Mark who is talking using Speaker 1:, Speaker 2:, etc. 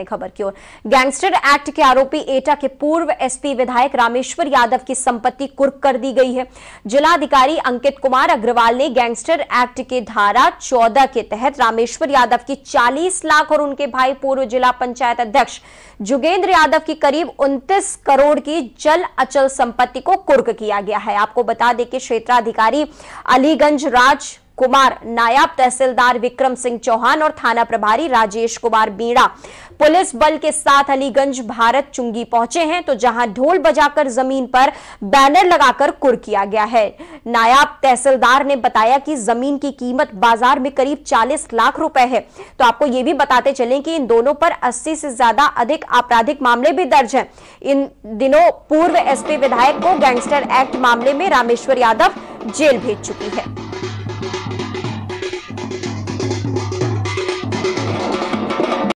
Speaker 1: हैं खबर की ओर गैंगस्टर एक्ट के आरोपी एटा के पूर्व एसपी विधायक रामेश्वर यादव की संपत्ति कुर्क कर दी गई है जिलाधिकारी अंकित कुमार अग्रवाल ने गैंगस्टर एक्ट के धारा चौदह के तहत रामेश्वर यादव की चालीस लाख और उनके भाई पूर्व जिला पंचायत अध्यक्ष जुगेंद्र यादव की करीब उनतीस करोड़ की जल अचल संपत्ति को कुर्क किया गया है आपको बता दें कि क्षेत्राधिकारी अलीगंज राज कुमार नायब तहसीलदार विक्रम सिंह चौहान और थाना प्रभारी राजेश कुमार बीड़ा पुलिस बल के साथ अलीगंज भारत चुंगी पहुंचे हैं तो जहां ढोल बजाकर जमीन पर बैनर लगाकर कुर किया गया है नायब तहसीलदार ने बताया कि जमीन की कीमत बाजार में करीब 40 लाख रुपए है तो आपको ये भी बताते चलें कि इन दोनों पर 80 से ज्यादा अधिक आपराधिक मामले भी दर्ज हैं इन दिनों पूर्व एसपी विधायक को गैंगस्टर एक्ट मामले में रामेश्वर यादव जेल भेज चुकी है